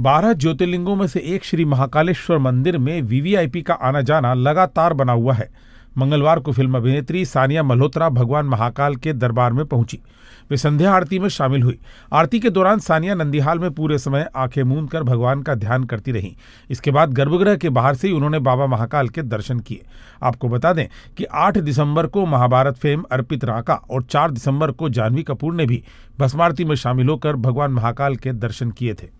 बारह ज्योतिर्लिंगों में से एक श्री महाकालेश्वर मंदिर में वीवीआईपी का आना जाना लगातार बना हुआ है मंगलवार को फिल्म अभिनेत्री सानिया मल्होत्रा भगवान महाकाल के दरबार में पहुंची वे संध्या आरती में शामिल हुई आरती के दौरान सानिया नंदीहाल में पूरे समय आंखें मूंद कर भगवान का ध्यान करती रहीं इसके बाद गर्भगृह के बाहर से ही उन्होंने बाबा महाकाल के दर्शन किए आपको बता दें कि 8 दिसंबर को महाभारत फेम अर्पित राका और 4 दिसंबर को जाह्नवी कपूर ने भी भस्मारती में शामिल होकर भगवान महाकाल के दर्शन किए थे